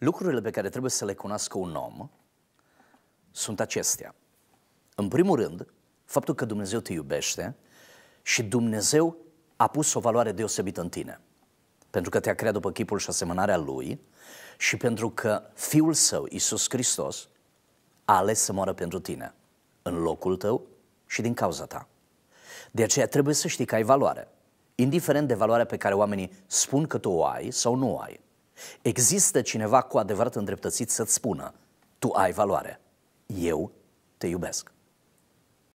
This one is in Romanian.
lucrurile pe care trebuie să le cunoască un om sunt acestea. În primul rând, faptul că Dumnezeu te iubește și Dumnezeu a pus o valoare deosebită în tine. Pentru că te-a creat după chipul și asemănarea Lui și pentru că Fiul Său, Isus Hristos, a ales să moară pentru tine, în locul tău și din cauza ta. De aceea trebuie să știi că ai valoare, indiferent de valoarea pe care oamenii spun că tu o ai sau nu o ai. Există cineva cu adevărat îndreptățit să-ți spună, tu ai valoare, eu te iubesc.